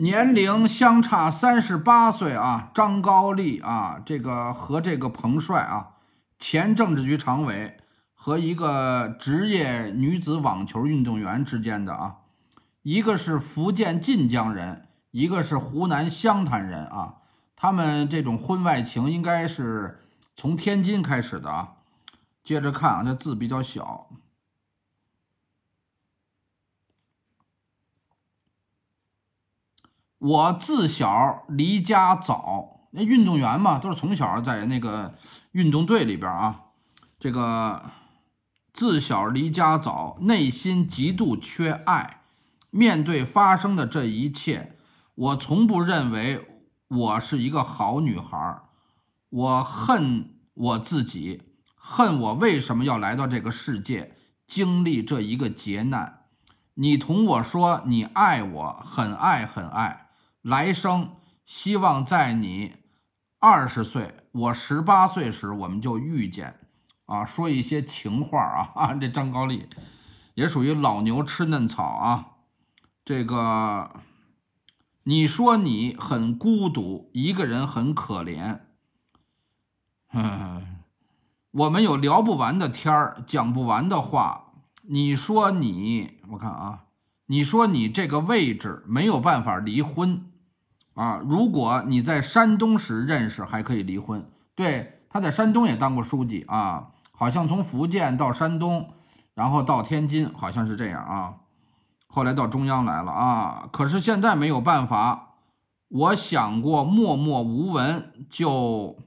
年龄相差三十八岁啊，张高丽啊，这个和这个彭帅啊，前政治局常委和一个职业女子网球运动员之间的啊，一个是福建晋江人，一个是湖南湘潭人啊，他们这种婚外情应该是从天津开始的啊，接着看啊，这字比较小。我自小离家早，那运动员嘛，都是从小在那个运动队里边啊。这个自小离家早，内心极度缺爱。面对发生的这一切，我从不认为我是一个好女孩我恨我自己，恨我为什么要来到这个世界，经历这一个劫难。你同我说你爱我，很爱很爱。来生希望在你二十岁，我十八岁时，我们就遇见，啊，说一些情话啊。这张高丽也属于老牛吃嫩草啊。这个，你说你很孤独，一个人很可怜。嗯，我们有聊不完的天儿，讲不完的话。你说你，我看啊，你说你这个位置没有办法离婚。啊！如果你在山东时认识，还可以离婚。对，他在山东也当过书记啊，好像从福建到山东，然后到天津，好像是这样啊。后来到中央来了啊。可是现在没有办法。我想过默默无闻，就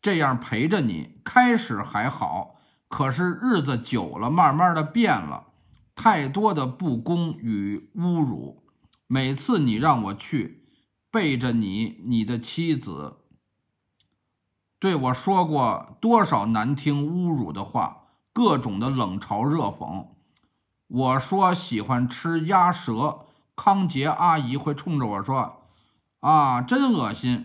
这样陪着你。开始还好，可是日子久了，慢慢的变了，太多的不公与侮辱。每次你让我去。背着你，你的妻子对我说过多少难听、侮辱的话，各种的冷嘲热讽。我说喜欢吃鸭舌，康杰阿姨会冲着我说：“啊，真恶心。”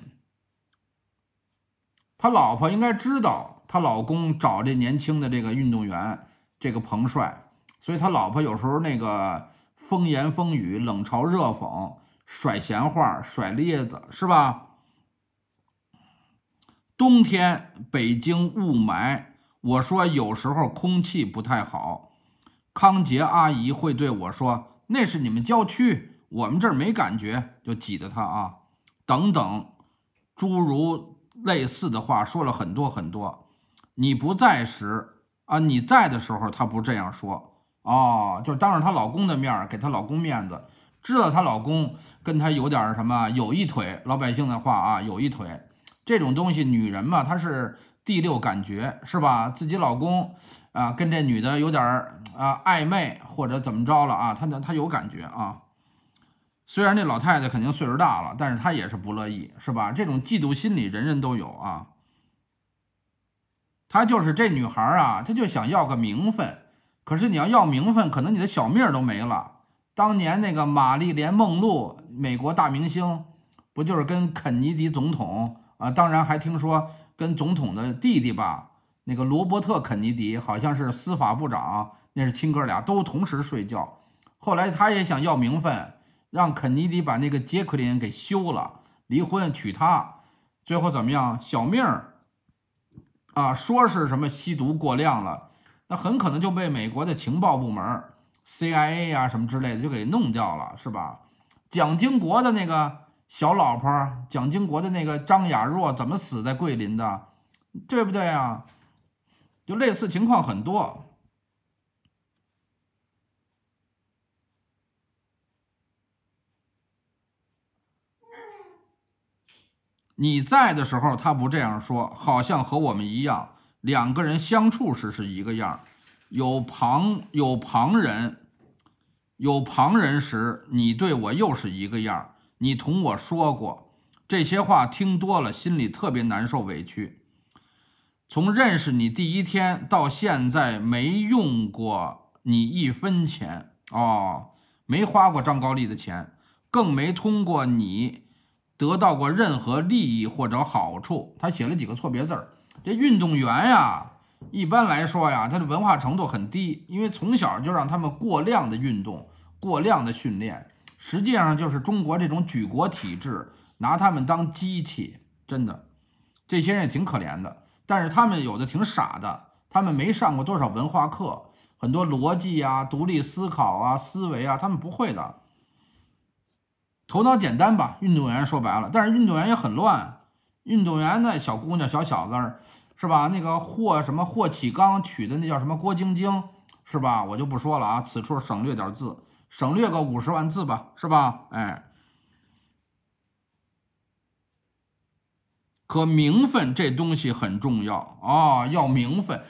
他老婆应该知道，他老公找这年轻的这个运动员，这个彭帅，所以他老婆有时候那个风言风语、冷嘲热讽。甩闲话，甩列子，是吧？冬天北京雾霾，我说有时候空气不太好，康杰阿姨会对我说：“那是你们郊区，我们这儿没感觉。”就挤得她啊，等等，诸如类似的话说了很多很多。你不在时啊，你在的时候她不这样说哦，就当着她老公的面给她老公面子。知道她老公跟她有点什么，有一腿。老百姓的话啊，有一腿，这种东西，女人嘛，她是第六感觉，是吧？自己老公啊，跟这女的有点儿啊暧昧，或者怎么着了啊？她那她有感觉啊。虽然这老太太肯定岁数大了，但是她也是不乐意，是吧？这种嫉妒心理人人都有啊。她就是这女孩啊，她就想要个名分。可是你要要名分，可能你的小命都没了。当年那个玛丽莲梦露，美国大明星，不就是跟肯尼迪总统啊？当然还听说跟总统的弟弟吧，那个罗伯特肯尼迪好像是司法部长，那是亲哥俩都同时睡觉。后来他也想要名分，让肯尼迪把那个杰奎琳给休了，离婚娶她。最后怎么样？小命儿啊，说是什么吸毒过量了，那很可能就被美国的情报部门。CIA 啊什么之类的就给弄掉了，是吧？蒋经国的那个小老婆，蒋经国的那个张雅若，怎么死在桂林的？对不对啊？就类似情况很多。你在的时候，他不这样说，好像和我们一样，两个人相处时是一个样儿。有旁有旁人，有旁人时，你对我又是一个样儿。你同我说过这些话，听多了心里特别难受、委屈。从认识你第一天到现在，没用过你一分钱哦，没花过张高丽的钱，更没通过你得到过任何利益或者好处。他写了几个错别字儿，这运动员呀。一般来说呀，他的文化程度很低，因为从小就让他们过量的运动、过量的训练，实际上就是中国这种举国体制拿他们当机器，真的，这些人也挺可怜的。但是他们有的挺傻的，他们没上过多少文化课，很多逻辑啊、独立思考啊、思维啊，他们不会的，头脑简单吧？运动员说白了，但是运动员也很乱，运动员那小姑娘、小小子儿。是吧？那个霍什么霍启刚娶的那叫什么郭晶晶，是吧？我就不说了啊，此处省略点字，省略个五十万字吧，是吧？哎，可名分这东西很重要啊，要名分。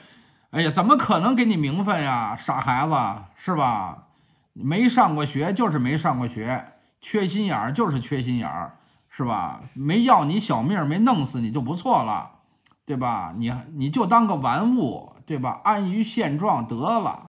哎呀，怎么可能给你名分呀，傻孩子，是吧？没上过学就是没上过学，缺心眼儿就是缺心眼儿，是吧？没要你小命，没弄死你就不错了。对吧？你你就当个玩物，对吧？安于现状得了。